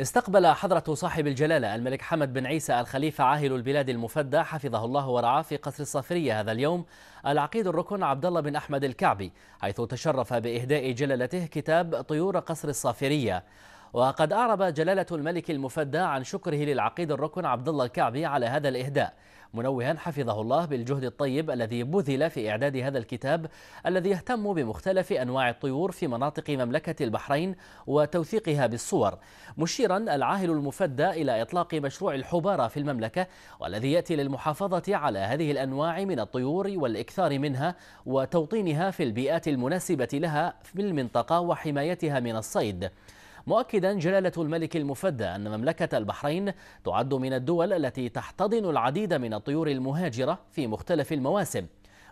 استقبل حضرة صاحب الجلالة الملك حمد بن عيسى الخليفة عاهل البلاد المفدى حفظه الله ورعاه في قصر الصافرية هذا اليوم العقيد الركن عبد الله بن أحمد الكعبي حيث تشرف بإهداء جلالته كتاب طيور قصر الصافرية وقد أعرب جلالة الملك المفدى عن شكره للعقيد الركن عبد الله الكعبي على هذا الإهداء منوها حفظه الله بالجهد الطيب الذي بذل في إعداد هذا الكتاب الذي يهتم بمختلف أنواع الطيور في مناطق مملكة البحرين وتوثيقها بالصور مشيرا العاهل المفدى إلى إطلاق مشروع الحبارة في المملكة والذي يأتي للمحافظة على هذه الأنواع من الطيور والإكثار منها وتوطينها في البيئات المناسبة لها في المنطقة وحمايتها من الصيد مؤكدا جلالة الملك المفدى أن مملكة البحرين تعد من الدول التي تحتضن العديد من الطيور المهاجرة في مختلف المواسم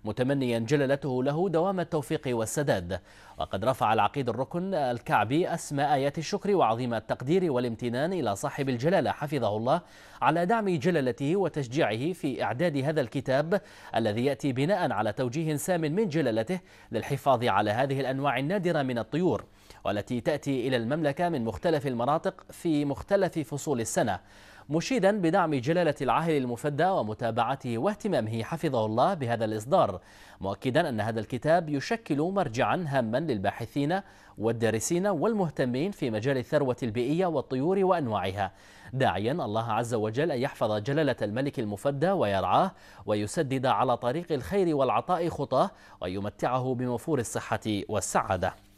متمنيا جلالته له دوام التوفيق والسداد وقد رفع العقيد الركن الكعبي أسماء آيات الشكر وعظيم التقدير والامتنان إلى صاحب الجلالة حفظه الله على دعم جلالته وتشجيعه في إعداد هذا الكتاب الذي يأتي بناء على توجيه سام من جلالته للحفاظ على هذه الأنواع النادرة من الطيور والتي تأتي إلى المملكة من مختلف المناطق في مختلف فصول السنة مشيدا بدعم جلالة العاهل المفدى ومتابعته واهتمامه حفظه الله بهذا الإصدار مؤكدا أن هذا الكتاب يشكل مرجعا هاما للباحثين والدارسين والمهتمين في مجال الثروة البيئية والطيور وأنواعها داعيا الله عز وجل أن يحفظ جلالة الملك المفدى ويرعاه ويسدد على طريق الخير والعطاء خطاه ويمتعه بوفور الصحة والسعادة